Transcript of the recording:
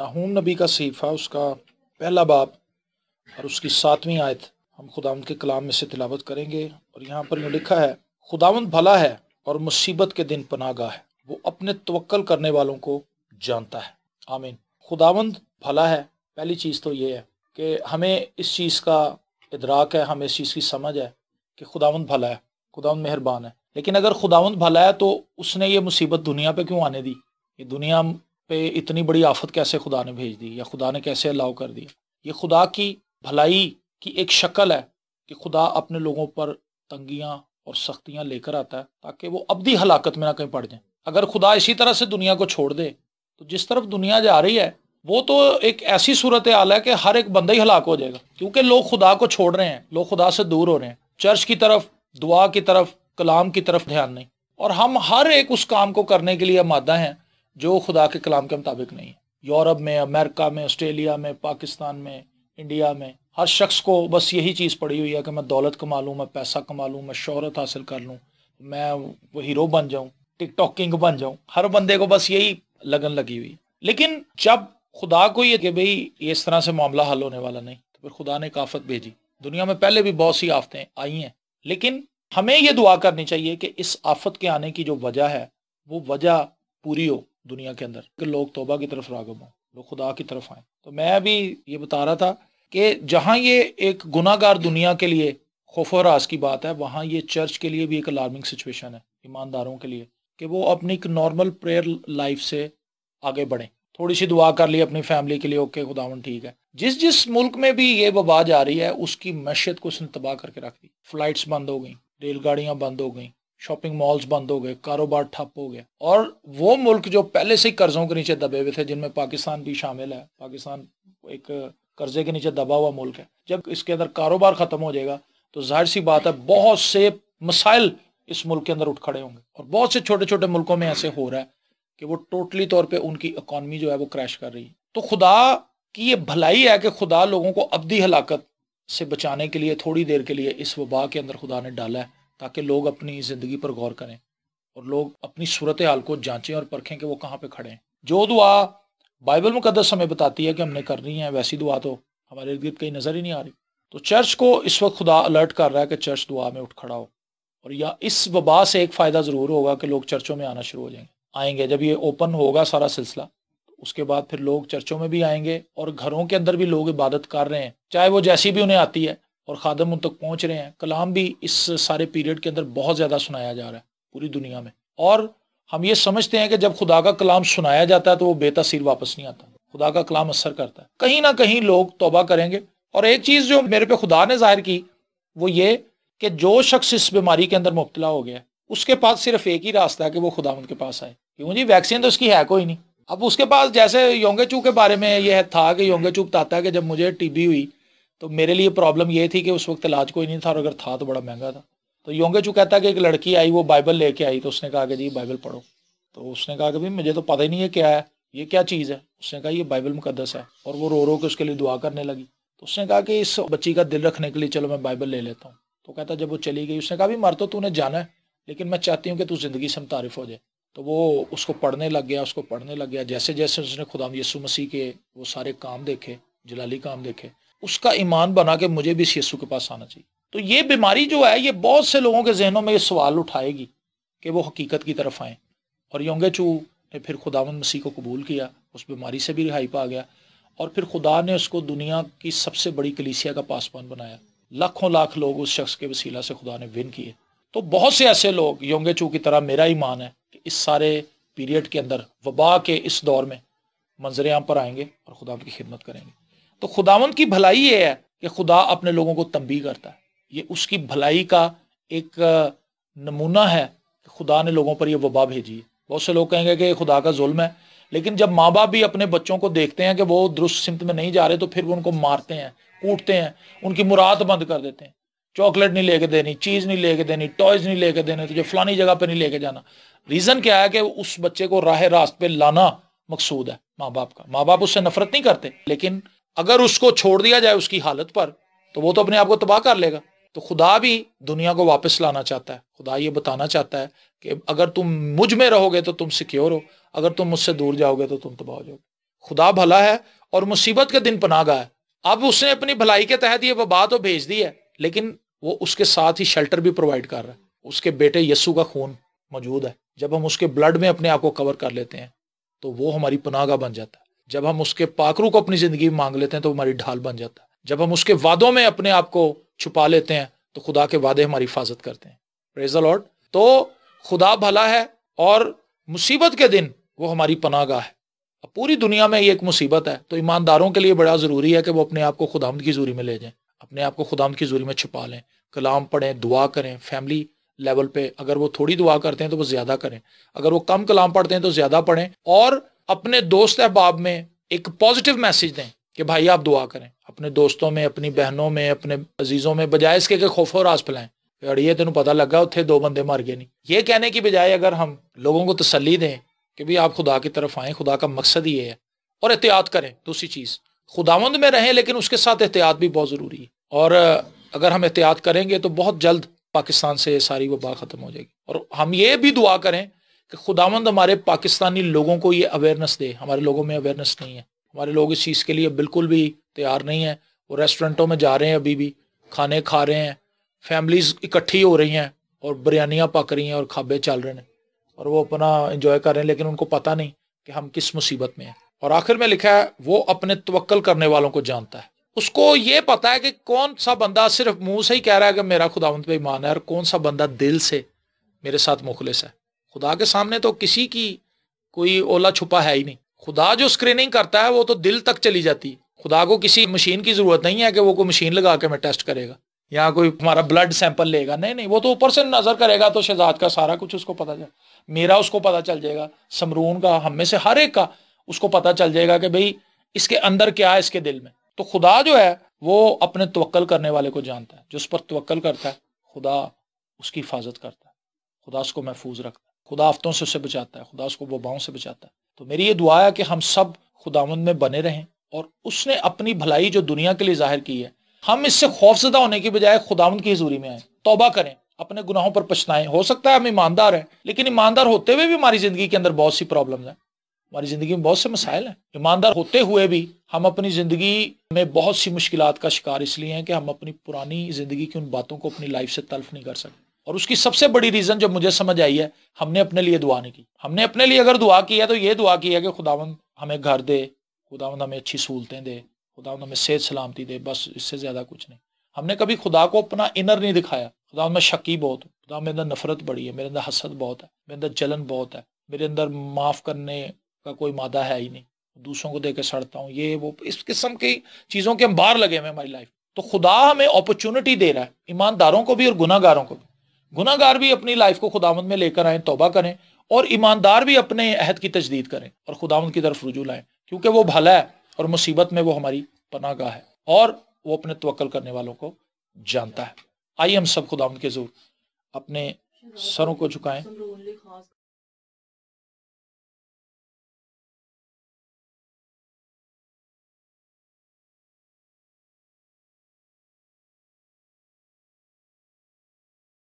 نہوم نبی کا صحیفہ اس کا پہلا باب اور اس کی ساتویں آیت ہم خداون کے کلام میں سے تلاوت کریں گے اور یہاں پر یوں لکھا ہے خداون بھلا ہے اور مصیبت کے دن پناہ گاہ ہے وہ اپنے توقل کرنے والوں کو جانتا ہے آمین خداوند بھلا ہے پہلی چیز تو یہ ہے کہ ہمیں اس چیز کا ادراک ہے ہمیں اس چیز کی سمجھ ہے کہ خداوند بھلا ہے خداون مہربان ہے لیکن اگر خداوند بھلا ہے تو اس نے یہ مصیبت دنیا پہ کیوں آنے دی یہ دنیا پہ اتنی بڑی آفت کیسے خدا نے بھیج دی یا خدا نے کیسے الاؤ کر دیا یہ خدا کی بھلائی کی ایک شکل ہے کہ خدا اپنے لوگوں پر تنگیاں اور سختیاں لے کر آتا ہے تاکہ وہ ابدی ہلاکت میں نہ کہیں پڑ جائیں اگر خدا اسی طرح سے دنیا کو چھوڑ دے تو جس طرف دنیا جا رہی ہے وہ تو ایک ایسی صورت حال ہے کہ ہر ایک بندہ ہی ہلاک ہو جائے گا کیونکہ لوگ خدا کو چھوڑ رہے ہیں لوگ خدا سے دور ہو رہے ہیں چرچ کی طرف دعا کی طرف کلام کی طرف دھیان نہیں اور ہم ہر ایک اس کام کو کرنے کے لیے مادہ ہیں جو خدا کے کلام کے مطابق نہیں یورپ میں امریکہ میں آسٹریلیا میں پاکستان میں انڈیا میں ہر شخص کو بس یہی چیز پڑی ہوئی ہے کہ میں دولت کما لوں میں پیسہ کما لوں میں شہرت حاصل کر لوں میں وہ ہیرو بن جاؤں ٹک ٹاک کنگ بن جاؤں ہر بندے کو بس یہی لگن لگی ہوئی لیکن جب خدا کو یہ کہ بھائی اس طرح سے معاملہ حل ہونے والا نہیں تو پھر خدا نے ایک آفت بھیجی دنیا میں پہلے بھی بہت سی آفتیں آئی ہیں لیکن ہمیں یہ دعا کرنی چاہیے کہ اس آفت کے آنے کی جو وجہ ہے وہ وجہ پوری ہو دنیا کے اندر کہ لوگ توبہ کی طرف راغب ہوں لوگ خدا کی طرف آئیں تو میں ابھی یہ بتا رہا تھا کہ جہاں یہ ایک گناہ گار دنیا کے لیے خوف و راز کی بات ہے وہاں یہ چرچ کے لیے بھی ایک الارمنگ سچویشن ہے ایمانداروں کے لیے کہ وہ اپنی ایک نارمل پریئر لائف سے آگے بڑھیں تھوڑی سی دعا کر لی اپنی فیملی کے لیے اوکے خداون ٹھیک ہے جس جس ملک میں بھی یہ وبا آ رہی ہے اس کی معیشت کو اس نے تباہ کر کے رکھ دی فلائٹس بند ہو گئیں ریل گاڑیاں بند ہو گئیں شاپنگ مالز بند ہو گئے کاروبار ٹھپ ہو گیا اور وہ ملک جو پہلے سے ہی قرضوں کے نیچے دبے ہوئے تھے جن میں پاکستان بھی شامل ہے پاکستان ایک قرضے کے نیچے دبا ہوا ملک ہے جب اس کے اندر کاروبار ختم ہو جائے گا تو ظاہر سی بات ہے بہت سے مسائل اس ملک کے اندر اٹھ کھڑے ہوں گے اور بہت سے چھوٹے چھوٹے ملکوں میں ایسے ہو رہا ہے کہ وہ ٹوٹلی طور پہ ان کی اکانومی جو ہے وہ کریش کر رہی ہے تو خدا کی یہ بھلائی ہے کہ خدا لوگوں کو ابدی ہلاکت سے بچانے کے لیے تھوڑی دیر کے لیے اس وبا کے اندر خدا نے ڈالا ہے تاکہ لوگ اپنی زندگی پر غور کریں اور لوگ اپنی صورت حال کو جانچیں اور پرکھیں کہ وہ کہاں پہ کھڑے ہیں جو دعا بائبل مقدس ہمیں بتاتی ہے کہ ہم نے کرنی ہے ویسی دعا تو ہمارے گرد کہیں نظر ہی نہیں آ رہی تو چرچ کو اس وقت خدا الرٹ کر رہا ہے کہ چرچ دعا میں اٹھ کھڑا ہو اور یا اس وبا سے ایک فائدہ ضرور ہوگا کہ لوگ چرچوں میں آنا شروع ہو جائیں گے آئیں گے جب یہ اوپن ہوگا سارا سلسلہ اس کے بعد پھر لوگ چرچوں میں بھی آئیں گے اور گھروں کے اندر بھی لوگ عبادت کر رہے ہیں چاہے وہ جیسی بھی انہیں آتی ہے اور خادم ان تک پہنچ رہے ہیں کلام بھی اس سارے پیریڈ کے اندر بہت زیادہ سنایا جا رہا ہے پوری دنیا میں اور ہم یہ سمجھتے ہیں کہ جب خدا کا کلام سنایا جاتا ہے تو وہ بے تاثیر واپس نہیں آتا خدا کا کلام اثر کرتا ہے کہیں نہ کہیں لوگ توبہ کریں گے اور ایک چیز جو میرے پہ خدا نے ظاہر کی وہ یہ کہ جو شخص اس بیماری کے اندر مبتلا ہو گیا اس کے پاس صرف ایک ہی راستہ ہے کہ وہ خدا ان کے پاس آئے کیوں جی ویکسین تو اس کی ہے کوئی نہیں اب اس کے پاس جیسے یونگے چو کے بارے میں یہ تھا کہ یونگے چو بتاتا ہے کہ جب مجھے ٹی بی ہوئی تو میرے لیے پرابلم یہ تھی کہ اس وقت علاج کوئی نہیں تھا اور اگر تھا تو بڑا مہنگا تھا تو یونگے جو کہتا کہ ایک لڑکی آئی وہ بائبل لے کے آئی تو اس نے کہا کہ جی بائبل پڑھو تو اس نے کہا کہ بھائی مجھے تو پتہ ہی نہیں ہے کیا ہے یہ کیا چیز ہے اس نے کہا یہ بائبل مقدس ہے اور وہ رو رو کے اس کے لیے دعا کرنے لگی تو اس نے کہا کہ اس بچی کا دل رکھنے کے لیے چلو میں بائبل لے لیتا ہوں تو کہتا جب وہ چلی گئی اس نے کہا بھی مر تو تو نے جانا ہے لیکن میں چاہتی ہوں کہ تو زندگی سے متعارف ہو جائے تو وہ اس کو پڑھنے لگ گیا اس کو پڑھنے لگ گیا جیسے جیسے اس نے خدا یسو مسیح کے وہ سارے کام دیکھے جلالی کام دیکھے اس کا ایمان بنا کے مجھے بھی اس یسو کے پاس آنا چاہیے تو یہ بیماری جو ہے یہ بہت سے لوگوں کے ذہنوں میں یہ سوال اٹھائے گی کہ وہ حقیقت کی طرف آئیں اور یونگ چو نے پھر خدا و مسیح کو قبول کیا اس بیماری سے بھی رہائی پا گیا اور پھر خدا نے اس کو دنیا کی سب سے بڑی کلیسیا کا پاسبان بنایا لاکھوں لاکھ لوگ اس شخص کے وسیلہ سے خدا نے ون کیے تو بہت سے ایسے لوگ یونگ چو کی طرح میرا ایمان ہے کہ اس سارے پیریڈ کے اندر وبا کے اس دور میں منظر عام پر آئیں گے اور خدا کی خدمت کریں گے تو خداون کی بھلائی یہ ہے کہ خدا اپنے لوگوں کو تنبی کرتا ہے یہ اس کی بھلائی کا ایک نمونہ ہے کہ خدا نے لوگوں پر یہ وبا بھیجی ہے بہت سے لوگ کہیں گے کہ یہ خدا کا ظلم ہے لیکن جب ماں باپ بھی اپنے بچوں کو دیکھتے ہیں کہ وہ درست سمت میں نہیں جا رہے تو پھر وہ ان کو مارتے ہیں کوٹتے ہیں ان کی مراد بند کر دیتے ہیں چاکلیٹ نہیں لے کے دینی چیز نہیں لے کے دینی ٹوائز نہیں لے کے دینی تو جو فلانی جگہ پہ نہیں لے کے جانا ریزن کیا ہے کہ اس بچے کو راہ راست پہ لانا مقصود ہے ماں باپ کا ماں باپ اس سے نفرت نہیں کرتے لیکن اگر اس کو چھوڑ دیا جائے اس کی حالت پر تو وہ تو اپنے آپ کو تباہ کر لے گا تو خدا بھی دنیا کو واپس لانا چاہتا ہے خدا یہ بتانا چاہتا ہے کہ اگر تم مجھ میں رہو گے تو تم سیکیور ہو اگر تم مجھ سے دور جاؤ گے تو تم تباہ ہو جاؤ گے خدا بھلا ہے اور مصیبت کے دن پناہ گاہ ہے اب اس نے اپنی بھلائی کے تحت یہ وبا تو بھیج دی ہے لیکن وہ اس کے ساتھ ہی شیلٹر بھی پرووائڈ کر رہا ہے اس کے بیٹے یسو کا خون موجود ہے جب ہم اس کے بلڈ میں اپنے آپ کو کور کر لیتے ہیں تو وہ ہماری پناہ گاہ بن جاتا ہے جب ہم اس کے پاکرو کو اپنی زندگی میں مانگ لیتے ہیں تو ہماری ڈھال بن جاتا ہے جب ہم اس کے وعدوں میں اپنے آپ کو چھپا لیتے ہیں تو خدا کے وعدے ہماری حفاظت کرتے ہیں پریز لارڈ تو خدا بھلا ہے اور مصیبت کے دن وہ ہماری پناہ گاہ ہے پوری دنیا میں یہ ایک مصیبت ہے تو ایمانداروں کے لیے بڑا ضروری ہے کہ وہ اپنے آپ کو خدامد کی زوری میں لے جائیں اپنے آپ کو خدامد کی زوری میں چھپا لیں کلام پڑھیں دعا کریں فیملی لیول پہ اگر وہ تھوڑی دعا کرتے ہیں تو وہ زیادہ کریں اگر وہ کم کلام پڑھتے ہیں تو زیادہ پڑھیں اور اپنے دوست احباب میں ایک پازیٹیو میسج دیں کہ بھائی آپ دعا کریں اپنے دوستوں میں اپنی بہنوں میں اپنے عزیزوں میں بجائے اس کے کہ خوف و راز پھیلائیں اڑیے تینوں پتہ لگا اتھے دو بندے مر گئے نہیں یہ کہنے کی بجائے اگر ہم لوگوں کو تسلی دیں کہ بھی آپ خدا کی طرف آئیں خدا کا مقصد یہ ہے اور احتیاط کریں دوسری چیز خداوند میں رہیں لیکن اس کے ساتھ احتیاط بھی بہت ضروری ہے اور اگر ہم احتیاط کریں گے تو بہت جلد پاکستان سے یہ ساری وبا ختم ہو جائے گی اور ہم یہ بھی دعا کریں کہ خداوند ہمارے پاکستانی لوگوں کو یہ اویئرنیس دے ہمارے لوگوں میں اویئرنیس نہیں ہے ہمارے لوگ اس چیز کے لیے بالکل بھی تیار نہیں ہیں وہ ریسٹورینٹوں میں جا رہے ہیں ابھی بھی کھانے کھا رہے ہیں فیملیز اکٹھی ہو رہی ہیں اور بریانیاں پک رہی ہیں اور کھابے چل رہے ہیں اور وہ اپنا انجوائے کر رہے ہیں لیکن ان کو پتا نہیں کہ ہم کس مصیبت میں ہیں اور آخر میں لکھا ہے وہ اپنے توکل کرنے والوں کو جانتا ہے اس کو یہ پتا ہے کہ کون سا بندہ صرف منہ سے ہی کہہ رہا ہے کہ میرا خداوند پہ ایمان ہے اور کون سا بندہ دل سے میرے ساتھ مخلص ہے خدا کے سامنے تو کسی کی کوئی اولا چھپا ہے ہی نہیں خدا جو اسکریننگ کرتا ہے وہ تو دل تک چلی جاتی ہے خدا کو کسی مشین کی ضرورت نہیں ہے کہ وہ کوئی مشین لگا کے میں ٹیسٹ کرے گا یا کوئی ہمارا بلڈ سیمپل لے گا نہیں نہیں وہ تو اوپر سے نظر کرے گا تو شہزاد کا سارا کچھ اس کو پتا چل میرا اس کو پتا چل جائے گا سمرون کا ہم میں سے ہر ایک کا اس کو پتا چل جائے گا کہ بھائی اس کے اندر کیا ہے اس کے دل میں تو خدا جو ہے وہ اپنے توقل کرنے والے کو جانتا ہے جس پر توقل کرتا ہے خدا اس کی حفاظت کرتا ہے خدا اس کو محفوظ رکھتا ہے خدا آفتوں سے اسے بچاتا ہے خدا اس کو وباؤں سے بچاتا ہے تو میری یہ دعا ہے کہ ہم سب خداون میں بنے رہیں اور اس نے اپنی بھلائی جو دنیا کے لیے ظاہر کی ہے ہم اس سے خوف زدہ ہونے کی بجائے خداون کی حضوری میں آئیں توبہ کریں اپنے گناہوں پر پچھنائیں ہو سکتا ہے ہم ایماندار ہیں لیکن ایماندار ہوتے ہوئے بھی ہماری زندگی کے اندر بہت سی پرابلمز ہیں ہماری زندگی میں بہت سے مسائل ہیں ایماندار ہوتے ہوئے بھی ہم اپنی زندگی میں بہت سی مشکلات کا شکار اس لیے ہیں کہ ہم اپنی پرانی زندگی کی ان باتوں کو اپنی لائف سے تلف نہیں کر سکتے اور اس کی سب سے بڑی ریزن جو مجھے سمجھ آئی ہے ہم نے اپنے لیے دعا نہیں کی ہم نے اپنے لیے اگر دعا کی ہے تو یہ دعا کی ہے کہ خداون ہمیں گھر دے خداون ہمیں اچھی سہولتیں دے خداون ہمیں صحت سلامتی دے بس اس سے زیادہ کچھ نہیں ہم نے کبھی خدا کو اپنا انر نہیں دکھایا خدا میں شکی بہت ہوں خدا میرے اندر نفرت بڑی ہے میرے اندر حسد بہت ہے میرے اندر جلن بہت ہے میرے اندر معاف کرنے کا کوئی مادہ ہے ہی نہیں دوسروں کو دے کے سڑتا ہوں یہ وہ اس قسم کی چیزوں کے ہم باہر لگے ہوئے ہماری لائف تو خدا ہمیں اپرچونٹی دے رہا ہے ایمانداروں کو بھی اور گناہ گاروں کو بھی گناہ گار بھی اپنی لائف کو خداوند میں لے کر آئیں توبہ کریں اور ایماندار بھی اپنے عہد کی تجدید کریں اور خداوند کی طرف رجوع لائیں کیونکہ وہ بھلا ہے اور مصیبت میں وہ ہماری پناہ گاہ ہے اور وہ اپنے توقل کرنے والوں کو جانتا ہے آئیے ہم سب خداوند کے ضرور اپنے سروں کو جھکائیں